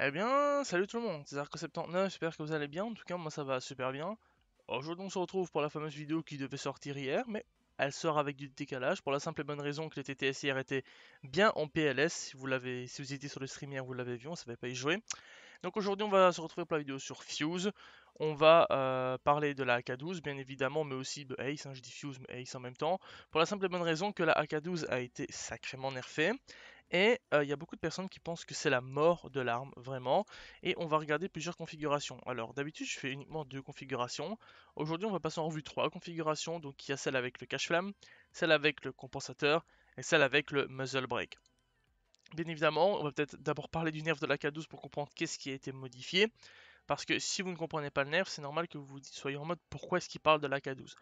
Eh bien, salut tout le monde, c'est Arco79, j'espère que vous allez bien, en tout cas moi ça va super bien. Aujourd'hui on se retrouve pour la fameuse vidéo qui devait sortir hier, mais elle sort avec du décalage pour la simple et bonne raison que les TTS hier étaient bien en PLS, si vous, l'avez, si vous étiez sur le stream hier vous l'avez vu, on ne savait pas y jouer. Donc aujourd'hui on va se retrouver pour la vidéo sur Fuse, on va euh, parler de la AK12 bien évidemment, mais aussi de Ace, hein. je dis Fuse mais Ace en même temps, pour la simple et bonne raison que la AK12 a été sacrément nerfée. Et euh, il y a beaucoup de personnes qui pensent que c'est la mort de l'arme, vraiment. Et on va regarder plusieurs configurations. Alors d'habitude je fais uniquement deux configurations. Aujourd'hui on va passer en revue trois configurations. Donc il y a celle avec le cache-flamme, celle avec le compensateur et celle avec le muzzle break Bien évidemment, on va peut-être d'abord parler du nerf de la K12 pour comprendre qu'est-ce qui a été modifié. Parce que si vous ne comprenez pas le nerf, c'est normal que vous soyez en mode pourquoi est-ce qu'il parle de la K12.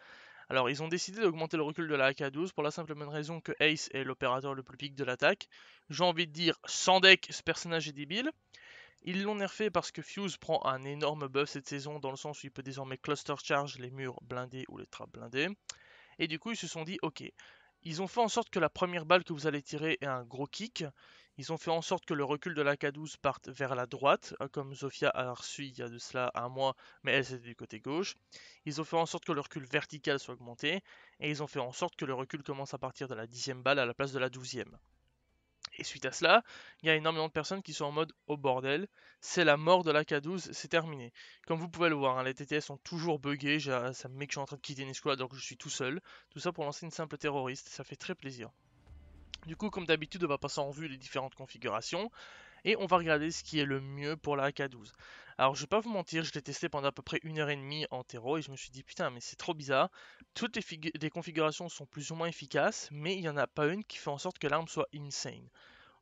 Alors, ils ont décidé d'augmenter le recul de la AK-12 pour la simple bonne raison que Ace est l'opérateur le plus pique de l'attaque. J'ai envie de dire, sans deck, ce personnage est débile. Ils l'ont nerfé parce que Fuse prend un énorme buff cette saison, dans le sens où il peut désormais cluster charge les murs blindés ou les trappes blindées. Et du coup, ils se sont dit, ok, ils ont fait en sorte que la première balle que vous allez tirer est un gros kick, ils ont fait en sorte que le recul de la K12 parte vers la droite, hein, comme Sofia a reçu il y a de cela un mois, mais elle c'était du côté gauche. Ils ont fait en sorte que le recul vertical soit augmenté, et ils ont fait en sorte que le recul commence à partir de la 10 balle à la place de la 12ème. Et suite à cela, il y a énormément de personnes qui sont en mode au oh bordel, c'est la mort de la K12, c'est terminé. Comme vous pouvez le voir, hein, les TTS sont toujours buggés, ça me met que je suis en train de quitter une escouade alors je suis tout seul. Tout ça pour lancer une simple terroriste, ça fait très plaisir. Du coup, comme d'habitude, on va passer en vue les différentes configurations et on va regarder ce qui est le mieux pour la AK12. Alors je vais pas vous mentir, je l'ai testé pendant à peu près une heure et demie en terreau et je me suis dit putain mais c'est trop bizarre. Toutes les, configurations sont plus ou moins efficaces mais il n'y en a pas une qui fait en sorte que l'arme soit insane.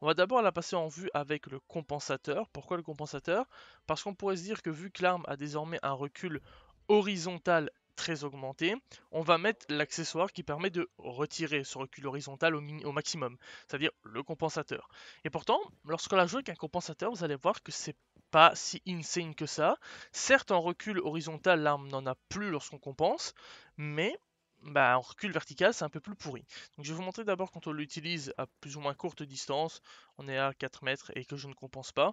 On va d'abord la passer en vue avec le compensateur. Pourquoi le compensateur Parce qu'on pourrait se dire que vu que l'arme a désormais un recul horizontal très augmenté, on va mettre l'accessoire qui permet de retirer ce recul horizontal au, maximum, c'est-à-dire le compensateur. Et pourtant, lorsqu'on la joué avec un compensateur, vous allez voir que c'est pas si insane que ça. Certes, en recul horizontal, l'arme n'en a plus lorsqu'on compense, mais en bah, recul vertical, c'est un peu plus pourri. Donc je vais vous montrer d'abord quand on l'utilise à plus ou moins courte distance, on est à 4 mètres et que je ne compense pas.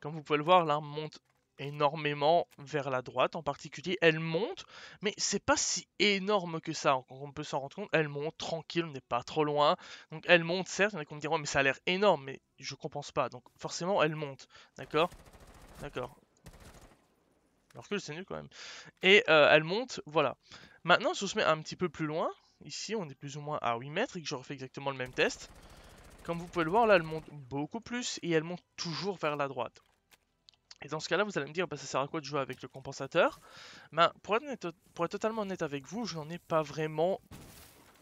Comme vous pouvez le voir, l'arme monte énormément vers la droite en particulier. Elle monte, mais c'est pas si énorme que ça. Hein, on peut s'en rendre compte. Elle monte tranquille, on n'est pas trop loin. Donc elle monte, certes. Il y en a qui me diront, mais ça a l'air énorme, mais je compense pas. Donc forcément, elle monte. D'accord D'accord. Le recul, c'est nul quand même. Et euh, elle monte, voilà. Maintenant, si on se met un petit peu plus loin, ici, on est plus ou moins à 8 mètres et que je refais exactement le même test. Comme vous pouvez le voir, là, elle monte beaucoup plus et elle monte toujours vers la droite. Et dans ce cas-là, vous allez me dire, bah, ça sert à quoi de jouer avec le compensateur ben, pour, être, totalement honnête avec vous, je n'en ai pas vraiment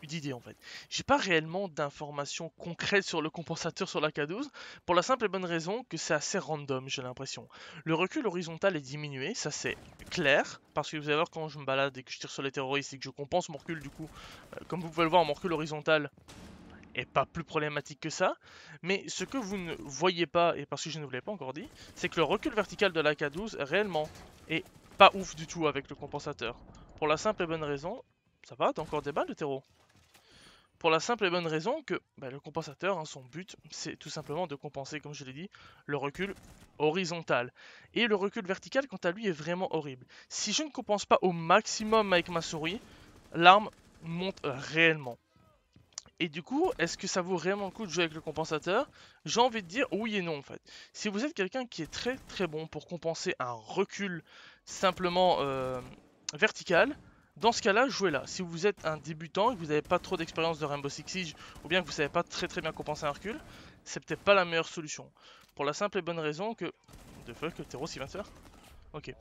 d'idée en fait. J'ai pas réellement d'informations concrètes sur le compensateur sur la K12 pour la simple et bonne raison que c'est assez random, j'ai l'impression. Le recul horizontal est diminué, ça c'est clair, parce que vous allez voir quand je me balade et que je tire sur les terroristes et que je compense mon recul du coup, euh, comme vous pouvez le voir, mon recul horizontal et pas plus problématique que ça. Mais ce que vous ne voyez pas, et parce que je ne vous l'ai pas encore dit, c'est que le recul vertical de la K12 réellement est pas ouf du tout avec le compensateur. Pour la simple et bonne raison... Ça va, t'as encore des balles de terreau pour la simple et bonne raison que bah, le compensateur, hein, son but, c'est tout simplement de compenser, comme je l'ai dit, le recul horizontal. Et le recul vertical, quant à lui, est vraiment horrible. Si je ne compense pas au maximum avec ma souris, l'arme monte réellement. Et du coup, est-ce que ça vaut vraiment le coup de jouer avec le compensateur J'ai envie de dire oui et non en fait. Si vous êtes quelqu'un qui est très très bon pour compenser un recul simplement euh, vertical, dans ce cas-là, jouez là Si vous êtes un débutant et que vous n'avez pas trop d'expérience de Rainbow Six Siege, ou bien que vous ne savez pas très très bien compenser un recul, c'est peut-être pas la meilleure solution. Pour la simple et bonne raison que... De fuck, le terreau s'il va faire Ok.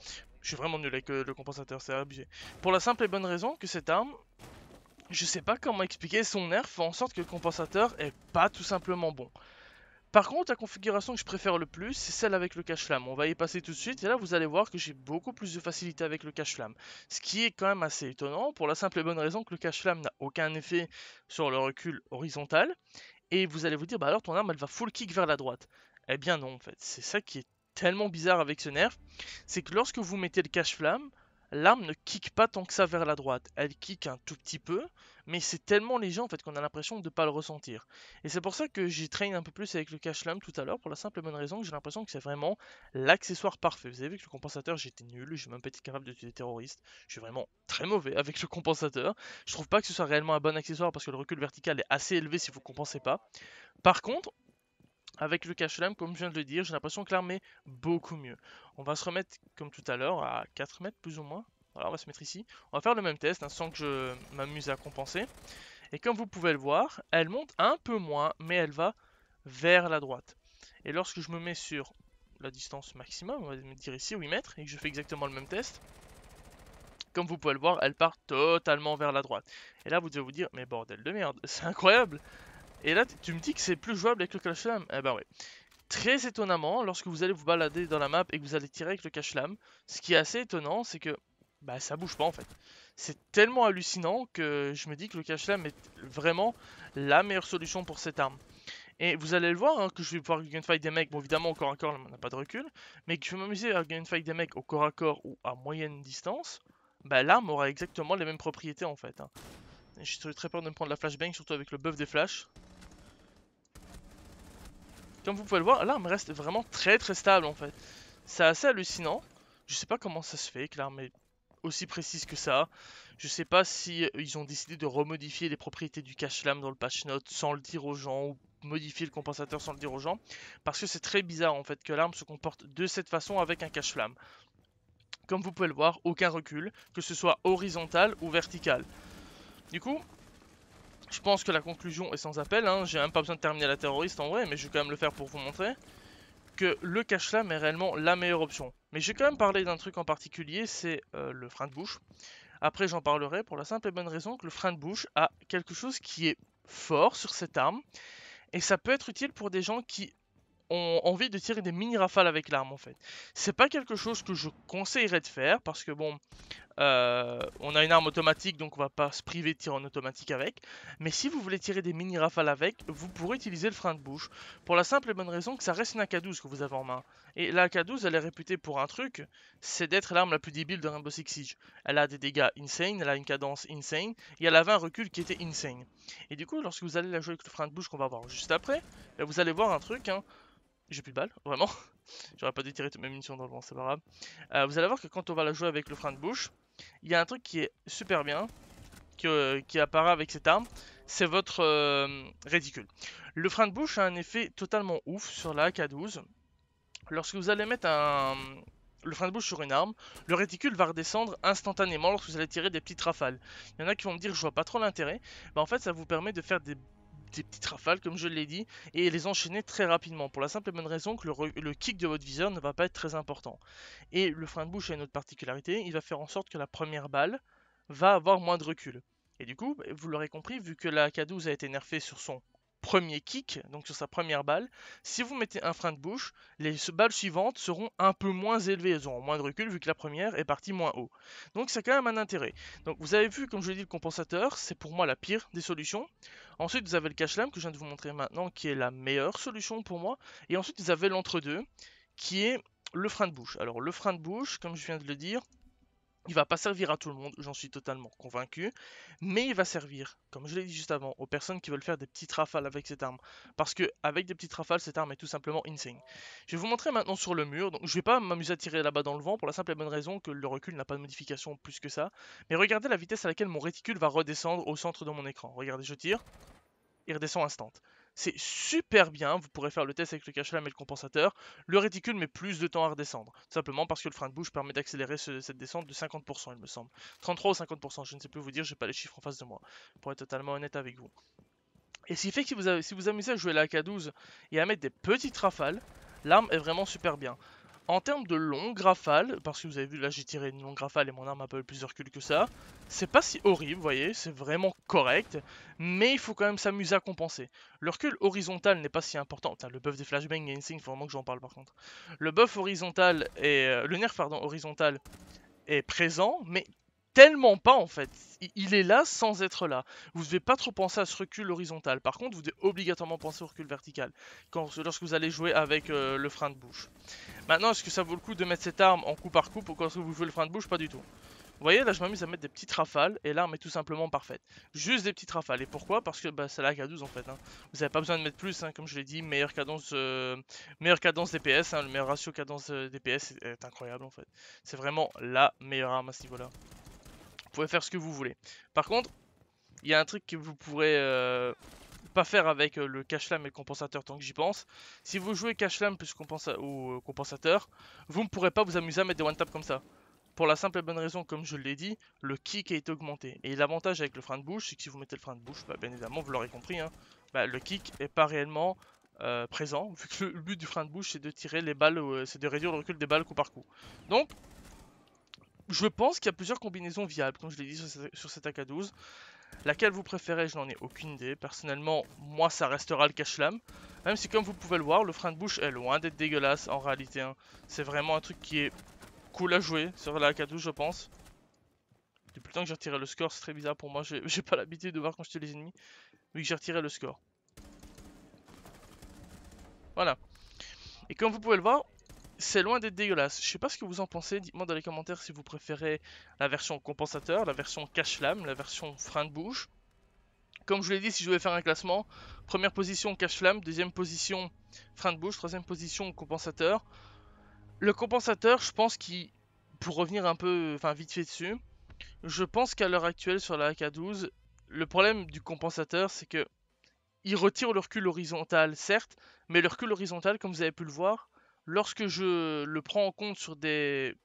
Je suis vraiment nul avec euh, le compensateur, c'est abusé. Pour la simple et bonne raison que cette arme, je sais pas comment expliquer, son nerf fait en sorte que le compensateur est pas tout simplement bon. Par contre, la configuration que je préfère le plus, c'est celle avec le cache-flamme. On va y passer tout de suite, et là vous allez voir que j'ai beaucoup plus de facilité avec le cache-flamme. Ce qui est quand même assez étonnant, pour la simple et bonne raison que le cache-flamme n'a aucun effet sur le recul horizontal. Et vous allez vous dire, bah alors ton arme elle va full kick vers la droite. Eh bien non en fait, c'est ça qui est tellement bizarre avec ce nerf, c'est que lorsque vous mettez le cache-flamme, l'arme ne kick pas tant que ça vers la droite. Elle kick un tout petit peu, mais c'est tellement léger en fait qu'on a l'impression de ne pas le ressentir. Et c'est pour ça que j'y traîne un peu plus avec le cache tout à l'heure, pour la simple et bonne raison que j'ai l'impression que c'est vraiment l'accessoire parfait. Vous avez vu que le compensateur, j'étais nul, j'ai même pas été capable de tuer des terroristes. Je suis vraiment très mauvais avec le compensateur. Je trouve pas que ce soit réellement un bon accessoire parce que le recul vertical est assez élevé si vous compensez pas. Par contre, avec cache-lame, comme je viens de le dire, j'ai l'impression que est beaucoup mieux. On va se remettre, comme tout à l'heure, à 4 mètres plus ou moins. Voilà, on va se mettre ici. On va faire le même test, hein, sans que je m'amuse à compenser. Et comme vous pouvez le voir, elle monte un peu moins, mais elle va vers la droite. Et lorsque je me mets sur la distance maximum, on va me dire ici 8 mètres, et que je fais exactement le même test, comme vous pouvez le voir, elle part totalement vers la droite. Et là, vous devez vous dire, mais bordel de merde, c'est incroyable et là, tu me dis que c'est plus jouable avec le cache-lame Eh ben ouais. Très étonnamment, lorsque vous allez vous balader dans la map et que vous allez tirer avec le cache ce qui est assez étonnant, c'est que bah ça bouge pas en fait. C'est tellement hallucinant que je me dis que le cache-lame est vraiment la meilleure solution pour cette arme. Et vous allez le voir, hein, que je vais pouvoir gunfight des mecs, bon évidemment au corps à corps, on n'a pas de recul, mais que je vais m'amuser à gunfight des mecs au corps à corps ou à moyenne distance, bah l'arme aura exactement les mêmes propriétés en fait. Hein. J'ai très peur de me prendre la flashbang, surtout avec le buff des flashs. Comme vous pouvez le voir, l'arme reste vraiment très très stable en fait. C'est assez hallucinant. Je sais pas comment ça se fait que l'arme est aussi précise que ça. Je sais pas si euh, ils ont décidé de remodifier les propriétés du cache flamme dans le patch note sans le dire aux gens ou modifier le compensateur sans le dire aux gens. Parce que c'est très bizarre en fait que l'arme se comporte de cette façon avec un cache flamme. Comme vous pouvez le voir, aucun recul, que ce soit horizontal ou vertical. Du coup, je pense que la conclusion est sans appel, hein. j'ai même pas besoin de terminer la terroriste en vrai, mais je vais quand même le faire pour vous montrer que le cache est réellement la meilleure option. Mais j'ai quand même parlé d'un truc en particulier, c'est euh, le frein de bouche. Après j'en parlerai pour la simple et bonne raison que le frein de bouche a quelque chose qui est fort sur cette arme. Et ça peut être utile pour des gens qui ont envie de tirer des mini rafales avec l'arme en fait. C'est pas quelque chose que je conseillerais de faire parce que bon, euh, on a une arme automatique donc on va pas se priver de tirer en automatique avec. Mais si vous voulez tirer des mini rafales avec, vous pourrez utiliser le frein de bouche pour la simple et bonne raison que ça reste une AK-12 que vous avez en main. Et la AK-12, elle est réputée pour un truc, c'est d'être l'arme la plus débile de Rainbow Six Siege. Elle a des dégâts insane, elle a une cadence insane, et elle avait un recul qui était insane. Et du coup, lorsque vous allez la jouer avec le frein de bouche qu'on va voir juste après, bah, vous allez voir un truc, hein. J'ai plus de balles, vraiment. J'aurais pas dû tirer toutes mes munitions dans le vent, c'est pas grave. Euh, vous allez voir que quand on va la jouer avec le frein de bouche, il y a un truc qui est super bien, qui, apparaît avec cette arme, c'est votre euh, ridicule. Le frein de bouche a un effet totalement ouf sur la AK-12. Lorsque vous allez mettre le frein de bouche sur une arme, le réticule va redescendre instantanément lorsque vous allez tirer des petites rafales. Il y en a qui vont me dire je vois pas trop l'intérêt. Bah en fait ça vous permet de faire des, petites rafales comme je l'ai dit et les enchaîner très rapidement pour la simple et bonne raison que le, le, kick de votre viseur ne va pas être très important. Et le frein de bouche a une autre particularité, il va faire en sorte que la première balle va avoir moins de recul. Et du coup, vous l'aurez compris, vu que la K12 a été nerfée sur son premier kick, donc sur sa première balle, si vous mettez un frein de bouche, les balles suivantes seront un peu moins élevées, elles auront moins de recul vu que la première est partie moins haut. Donc c'est quand même un intérêt. Donc vous avez vu, comme je l'ai dit, le compensateur, c'est pour moi la pire des solutions. Ensuite vous avez le cache que je viens de vous montrer maintenant, qui est la meilleure solution pour moi. Et ensuite vous avez l'entre-deux, qui est le frein de bouche. Alors le frein de bouche, comme je viens de le dire, il va pas servir à tout le monde, j'en suis totalement convaincu, mais il va servir, comme je l'ai dit juste avant, aux personnes qui veulent faire des petites rafales avec cette arme. Parce que avec des petites rafales, cette arme est tout simplement insane. Je vais vous montrer maintenant sur le mur, donc je vais pas m'amuser à tirer là-bas dans le vent pour la simple et bonne raison que le recul n'a pas de modification plus que ça. Mais regardez la vitesse à laquelle mon réticule va redescendre au centre de mon écran. Regardez, je tire, il redescend instant. C'est super bien, vous pourrez faire le test avec le cache et le compensateur. Le réticule met plus de temps à redescendre, simplement parce que le frein de bouche permet d'accélérer cette descente de 50%, il me semble. 33 ou 50%, je ne sais plus vous dire, j'ai pas les chiffres en face de moi, pour être totalement honnête avec vous. Et ce qui fait que si vous si vous amusez à jouer la k 12 et à mettre des petites rafales, l'arme est vraiment super bien. En termes de longue rafale, parce que vous avez vu là j'ai tiré une longue rafale et mon arme a pas eu plus de recul que ça, c'est pas si horrible, vous voyez, c'est vraiment correct, mais il faut quand même s'amuser à compenser. Le recul horizontal n'est pas si important, le buff des flashbangs et il faut vraiment que j'en parle par contre. Le buff horizontal, et euh, le nerf pardon, horizontal est présent, mais tellement pas en fait. Il est là sans être là. Vous devez pas trop penser à ce recul horizontal. Par contre, vous devez obligatoirement penser au recul vertical quand, lorsque vous allez jouer avec euh, le frein de bouche. Maintenant, est-ce que ça vaut le coup de mettre cette arme en coup par coup pour quand vous jouez le frein de bouche Pas du tout. Vous voyez, là je m'amuse à mettre des petites rafales et l'arme est tout simplement parfaite. Juste des petites rafales. Et pourquoi Parce que bah, c'est la K12 en fait. Hein. Vous n'avez pas besoin de mettre plus, hein, comme je l'ai dit. Meilleure cadence, euh, meilleure cadence DPS, hein. le meilleur ratio cadence euh, DPS est incroyable en fait. C'est vraiment la meilleure arme à ce niveau-là pouvez faire ce que vous voulez. Par contre, il y a un truc que vous pourrez euh, pas faire avec euh, le cache et le compensateur tant que j'y pense. Si vous jouez cache plus compensa ou euh, compensateur, vous ne pourrez pas vous amuser à mettre des one tap comme ça. Pour la simple et bonne raison, comme je l'ai dit, le kick a été augmenté. Et l'avantage avec le frein de bouche, c'est que si vous mettez le frein de bouche, bah, bien évidemment, vous l'aurez compris, hein, bah, le kick est pas réellement présent, le but du frein de bouche, c'est de tirer les balles, c'est de réduire le recul des balles coup par coup. Donc, je pense qu'il y a plusieurs combinaisons viables, comme je l'ai dit sur, cette cet AK-12. Laquelle vous préférez, je n'en ai aucune idée. Personnellement, moi, ça restera le cache-lame. Même si, comme vous pouvez le voir, le frein de bouche est loin d'être dégueulasse en réalité. Hein. C'est vraiment un truc qui est cool à jouer sur la AK-12, je pense. Depuis le temps que j'ai retiré le score, c'est très bizarre pour moi. J'ai pas l'habitude de voir quand je tue les ennemis. mais j'ai retiré le score. Voilà. Et comme vous pouvez le voir, c'est loin d'être dégueulasse. Je sais pas ce que vous en pensez, dites-moi dans les commentaires si vous préférez la version compensateur, la version cache-flamme, la version frein de bouche. Comme je vous l'ai dit, si je devais faire un classement, première position cache-flamme, deuxième position frein de bouche, troisième position compensateur. Le compensateur, je pense qu'il, pour revenir un peu, enfin vite fait dessus, je pense qu'à l'heure actuelle sur la AK-12, le problème du compensateur, c'est que il retire le recul horizontal, certes, mais le recul horizontal, comme vous avez pu le voir, lorsque je le prends en compte sur des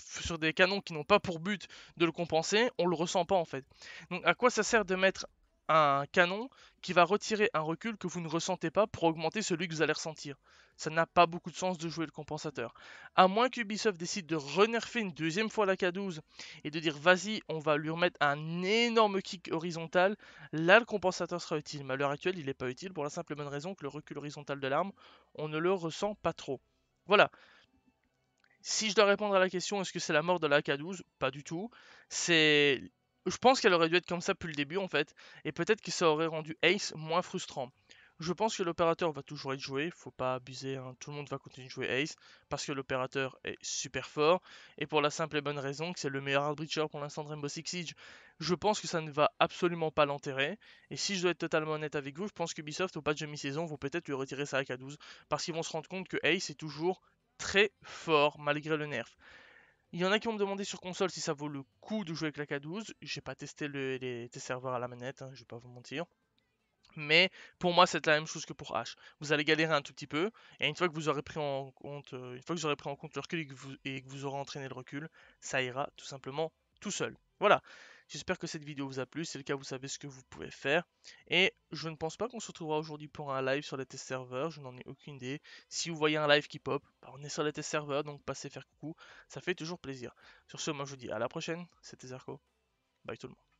sur des canons qui n'ont pas pour but de le compenser, on le ressent pas en fait. Donc à quoi ça sert de mettre un canon qui va retirer un recul que vous ne ressentez pas pour augmenter celui que vous allez ressentir. Ça n'a pas beaucoup de sens de jouer le compensateur. À moins qu'Ubisoft décide de renerfer une deuxième fois la K12 et de dire vas-y, on va lui remettre un énorme kick horizontal, là le compensateur sera utile. Mais à l'heure actuelle, il n'est pas utile pour la simple et bonne raison que le recul horizontal de l'arme, on ne le ressent pas trop. Voilà. Si je dois répondre à la question, est-ce que c'est la mort de la k 12 Pas du tout. C'est je pense qu'elle aurait dû être comme ça depuis le début en fait, et peut-être que ça aurait rendu Ace moins frustrant. Je pense que l'opérateur va toujours être joué, faut pas abuser, hein. tout le monde va continuer de jouer Ace, parce que l'opérateur est super fort, et pour la simple et bonne raison que c'est le meilleur qu'on pour l'instant de Rainbow Six Siege. Je pense que ça ne va absolument pas l'enterrer, et si je dois être totalement honnête avec vous, je pense qu'Ubisoft au patch de mi-saison vont peut-être lui retirer sa AK-12, parce qu'ils vont se rendre compte que Ace est toujours très fort malgré le nerf. Il y en a qui ont me sur console si ça vaut le coup de jouer avec la K12. J'ai pas testé les, serveurs à la manette, hein, je vais pas vous mentir. Mais pour moi, c'est la même chose que pour H. Vous allez galérer un tout petit peu, et une fois que vous aurez pris en compte, euh, une fois que vous pris en compte le recul et que vous, et que vous aurez entraîné le recul, ça ira tout simplement tout seul. Voilà. J'espère que cette vidéo vous a plu. Si c'est le cas, vous savez ce que vous pouvez faire. Et je ne pense pas qu'on se retrouvera aujourd'hui pour un live sur les test serveurs. Je n'en ai aucune idée. Si vous voyez un live qui pop, bah, on est sur les test serveurs. Donc passez faire coucou. Ça fait toujours plaisir. Sur ce, moi je vous dis à la prochaine. C'était Zerko. Bye tout le monde.